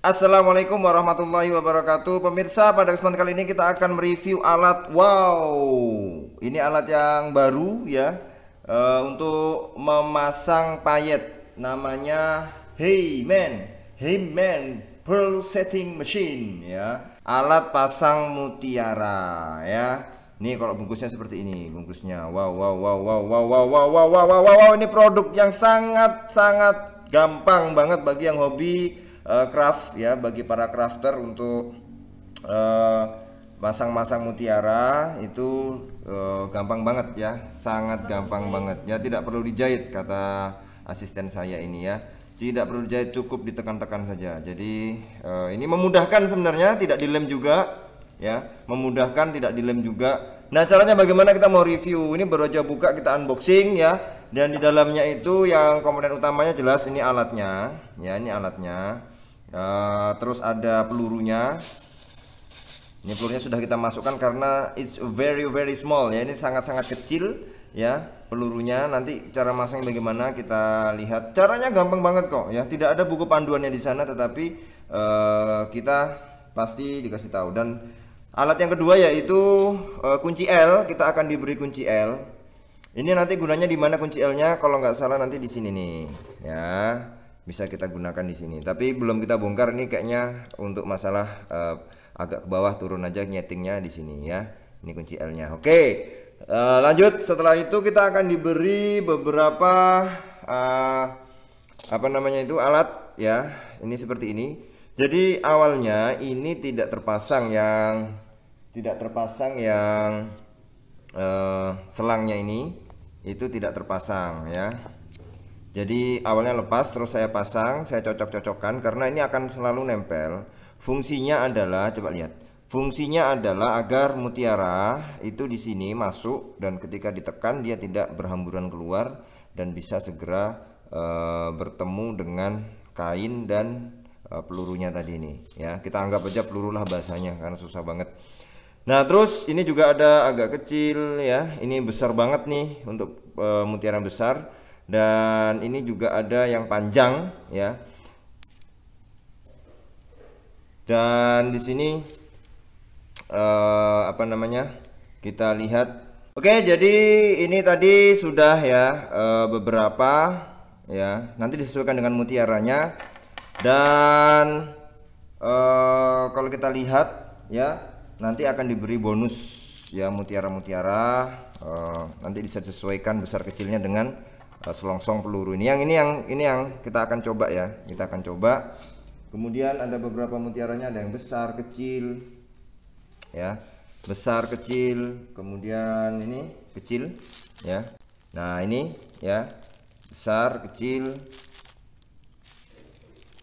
Assalamualaikum warahmatullahi wabarakatuh Pemirsa pada kesempatan kali ini kita akan mereview alat Wow Ini alat yang baru ya uh, Untuk memasang payet Namanya Hey Man Hey Man Pearl Setting Machine ya Alat pasang mutiara ya Nih kalau bungkusnya seperti ini bungkusnya wow wow wow wow wow wow wow wow wow wow, wow. Ini produk yang sangat sangat gampang banget bagi yang hobi uh, craft ya bagi para crafter untuk eh, masang-masang uh, mutiara itu uh, gampang banget ya sangat gampang banget ya tidak perlu dijahit kata asisten saya ini ya tidak perlu dijahit cukup ditekan-tekan saja jadi uh, ini memudahkan sebenarnya tidak dilem juga ya memudahkan tidak dilem juga nah caranya bagaimana kita mau review ini baru aja buka kita unboxing ya dan di dalamnya itu yang komponen utamanya jelas ini alatnya ya ini alatnya uh, terus ada pelurunya ini pelurunya sudah kita masukkan karena it's very very small ya ini sangat-sangat kecil ya pelurunya nanti cara masangnya bagaimana kita lihat caranya gampang banget kok ya tidak ada buku panduannya di sana tetapi uh, kita pasti dikasih tahu dan alat yang kedua yaitu uh, kunci L kita akan diberi kunci L ini nanti gunanya di mana kunci L-nya? Kalau nggak salah nanti di sini nih, ya. Bisa kita gunakan di sini. Tapi belum kita bongkar ini kayaknya untuk masalah uh, agak ke bawah turun aja nyetingnya di sini ya. Ini kunci L-nya. Oke. Uh, lanjut setelah itu kita akan diberi beberapa uh, apa namanya itu alat ya. Ini seperti ini. Jadi awalnya ini tidak terpasang yang tidak terpasang yang Eh, selangnya ini itu tidak terpasang ya jadi awalnya lepas terus saya pasang saya cocok-cocokkan karena ini akan selalu nempel fungsinya adalah coba lihat fungsinya adalah agar mutiara itu di sini masuk dan ketika ditekan dia tidak berhamburan keluar dan bisa segera uh, bertemu dengan kain dan uh, pelurunya tadi ini ya kita anggap aja peluru lah bahasanya karena susah banget Nah, terus ini juga ada agak kecil ya. Ini besar banget nih untuk e, mutiara besar dan ini juga ada yang panjang ya. Dan di sini e, apa namanya? Kita lihat. Oke, jadi ini tadi sudah ya e, beberapa ya. Nanti disesuaikan dengan mutiaranya. Dan kalau kita lihat ya nanti akan diberi bonus ya mutiara-mutiara uh, nanti bisa sesuaikan besar kecilnya dengan uh, selongsong peluru ini yang ini yang ini yang kita akan coba ya kita akan coba kemudian ada beberapa mutiaranya ada yang besar kecil ya besar kecil kemudian ini kecil ya nah ini ya besar kecil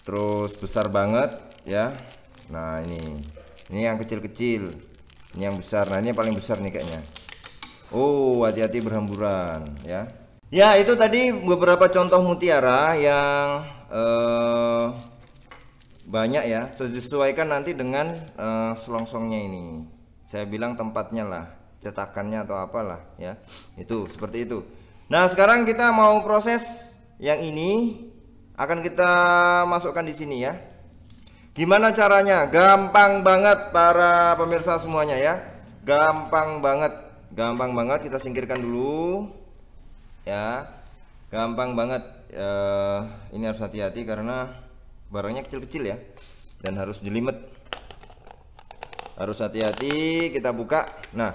terus besar banget ya nah ini ini yang kecil-kecil ini yang besar nah ini yang paling besar nih kayaknya oh hati-hati berhamburan ya ya itu tadi beberapa contoh mutiara yang eh, banyak ya sesuaikan nanti dengan eh, selongsongnya ini saya bilang tempatnya lah cetakannya atau apalah ya itu seperti itu nah sekarang kita mau proses yang ini akan kita masukkan di sini ya Gimana caranya? Gampang banget para pemirsa semuanya ya. Gampang banget. Gampang banget kita singkirkan dulu. Ya. Gampang banget. Uh, ini harus hati-hati karena barangnya kecil-kecil ya dan harus jelimet. Harus hati-hati kita buka. Nah,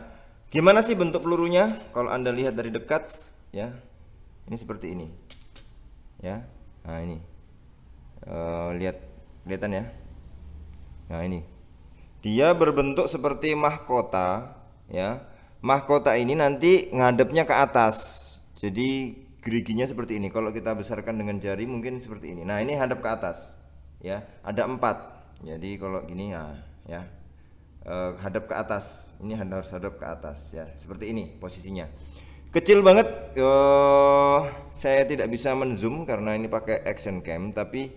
gimana sih bentuk pelurunya? Kalau Anda lihat dari dekat ya. Ini seperti ini. Ya. Nah, ini. Uh, lihat kelihatan ya Nah, ini. Dia berbentuk seperti mahkota, ya. Mahkota ini nanti ngadepnya ke atas. Jadi geriginya seperti ini. Kalau kita besarkan dengan jari mungkin seperti ini. Nah, ini hadap ke atas. Ya, ada empat. Jadi kalau gini ya, ya. E, hadap ke atas. Ini harus hadap ke atas ya. Seperti ini posisinya. Kecil banget. E, saya tidak bisa menzoom karena ini pakai action cam tapi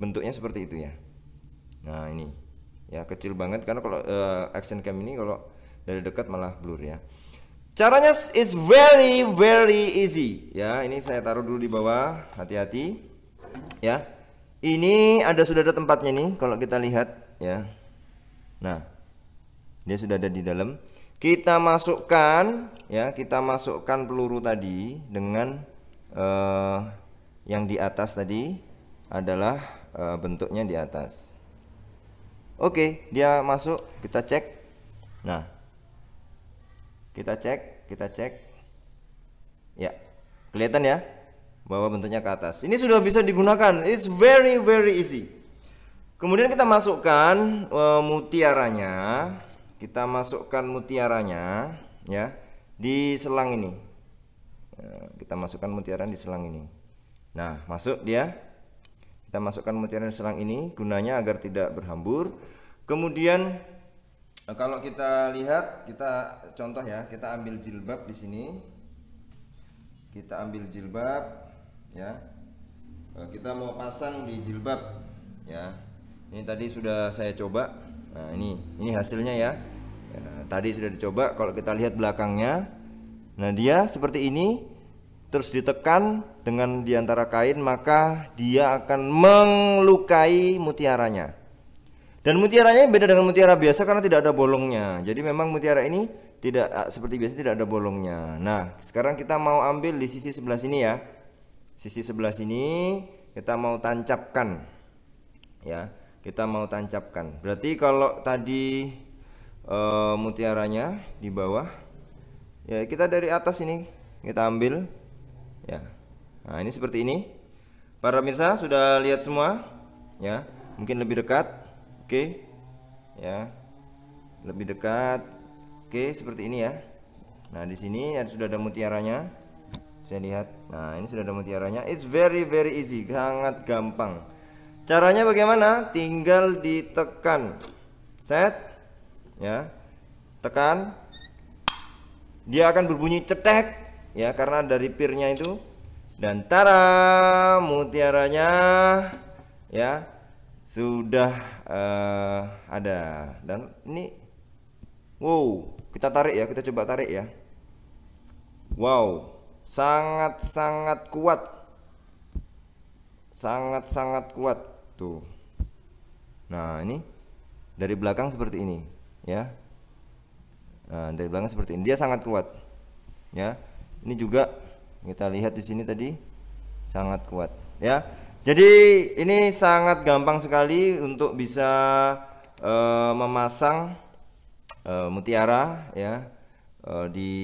bentuknya seperti itu ya. Nah, ini ya kecil banget karena kalau uh, action cam ini kalau dari dekat malah blur ya caranya it's very very easy ya ini saya taruh dulu di bawah hati-hati ya ini ada sudah ada tempatnya nih kalau kita lihat ya nah dia sudah ada di dalam kita masukkan ya kita masukkan peluru tadi dengan uh, yang di atas tadi adalah uh, bentuknya di atas Oke, dia masuk, kita cek. Nah, kita cek, kita cek. Ya, kelihatan ya bahwa bentuknya ke atas. Ini sudah bisa digunakan. It's very very easy. Kemudian kita masukkan uh, mutiaranya. Kita masukkan mutiaranya, ya, di selang ini. Eh, kita masukkan mutiara di selang ini. Nah, masuk dia. Kita masukkan mutiara selang ini gunanya agar tidak berhambur. Kemudian eh, kalau kita lihat, kita contoh ya, kita ambil jilbab di sini. Kita ambil jilbab ya. Eh, kita mau pasang di jilbab ya. Ini tadi sudah saya coba. Nah, ini ini hasilnya ya, ya tadi sudah dicoba kalau kita lihat belakangnya. Nah, dia seperti ini terus ditekan dengan diantara kain maka dia akan melukai mutiaranya dan mutiaranya beda dengan mutiara biasa karena tidak ada bolongnya jadi memang mutiara ini tidak ah, seperti biasa tidak ada bolongnya nah sekarang kita mau ambil di sisi sebelah sini ya sisi sebelah sini kita mau tancapkan ya kita mau tancapkan berarti kalau tadi e, mutiaranya di bawah ya kita dari atas ini kita ambil ya nah ini seperti ini para pemirsa sudah lihat semua ya mungkin lebih dekat oke ya lebih dekat oke seperti ini ya nah di sini ya, sudah ada mutiaranya saya lihat nah ini sudah ada mutiaranya it's very very easy sangat gampang caranya bagaimana tinggal ditekan set ya tekan dia akan berbunyi cetek ya karena dari pirnya itu dan tara mutiaranya ya sudah uh, ada dan ini wow kita tarik ya kita coba tarik ya wow sangat sangat kuat sangat sangat kuat tuh nah ini dari belakang seperti ini ya nah, dari belakang seperti ini dia sangat kuat ya ini juga kita lihat di sini tadi sangat kuat ya jadi ini sangat gampang sekali untuk bisa uh, memasang uh, mutiara ya uh, di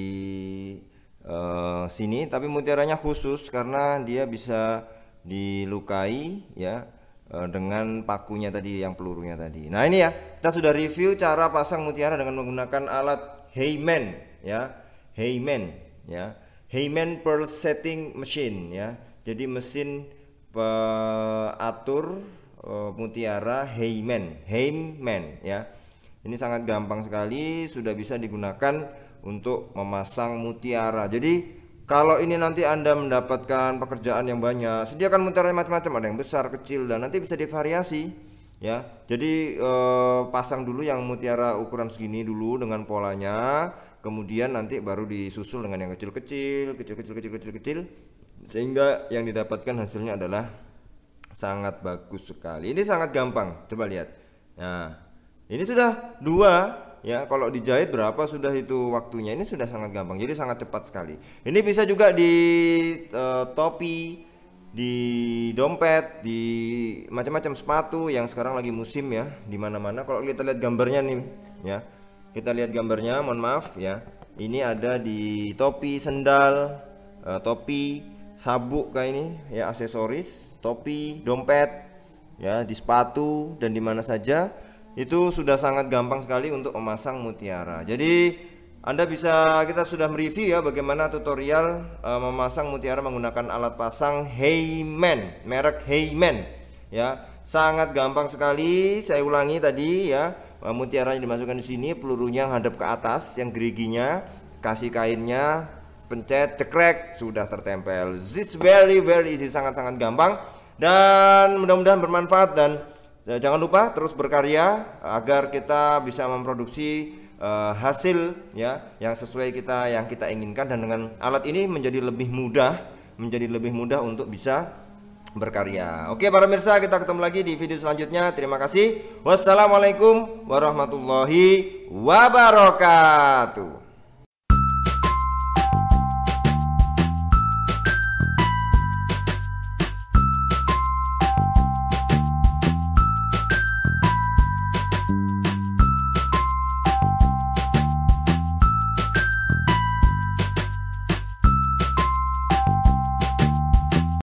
uh, sini tapi mutiaranya khusus karena dia bisa dilukai ya dengan pakunya tadi yang pelurunya tadi nah ini ya kita sudah review cara pasang mutiara dengan menggunakan alat Heyman ya Heyman ya Heyman pearl setting machine ya. Jadi mesin pengatur uh, eh, mutiara Heyman, Heyman ya. Ini sangat gampang sekali sudah bisa digunakan untuk memasang mutiara. Jadi kalau ini nanti Anda mendapatkan pekerjaan yang banyak, sediakan mutiara macam-macam, ada yang besar, kecil dan nanti bisa divariasi ya. Jadi eh, pasang dulu yang mutiara ukuran segini dulu dengan polanya kemudian nanti baru disusul dengan yang kecil-kecil, kecil-kecil, kecil-kecil, kecil, sehingga yang didapatkan hasilnya adalah sangat bagus sekali. Ini sangat gampang, coba lihat. Nah, ini sudah dua ya. Kalau dijahit berapa sudah itu waktunya? Ini sudah sangat gampang, jadi sangat cepat sekali. Ini bisa juga di uh, topi, di dompet, di macam-macam sepatu yang sekarang lagi musim ya, di mana-mana. Kalau kita lihat gambarnya nih, ya kita lihat gambarnya mohon maaf ya ini ada di topi sendal eh, topi sabuk kayak ini ya aksesoris topi dompet ya di sepatu dan di mana saja itu sudah sangat gampang sekali untuk memasang mutiara jadi anda bisa kita sudah mereview ya bagaimana tutorial uh, memasang mutiara menggunakan alat pasang Heyman merek Heyman ya sangat gampang sekali saya ulangi tadi ya Eh, yang dimasukkan di sini pelurunya hadap ke atas yang geriginya kasih kainnya pencet cekrek sudah tertempel This very very easy sangat-sangat gampang dan mudah-mudahan bermanfaat dan eh, jangan lupa terus berkarya agar kita bisa memproduksi uh, hasil ya yang sesuai kita yang kita inginkan dan dengan alat ini menjadi lebih mudah menjadi lebih mudah untuk bisa berkarya. Oke para pemirsa kita ketemu lagi di video selanjutnya. Terima kasih. Wassalamualaikum warahmatullahi wabarakatuh.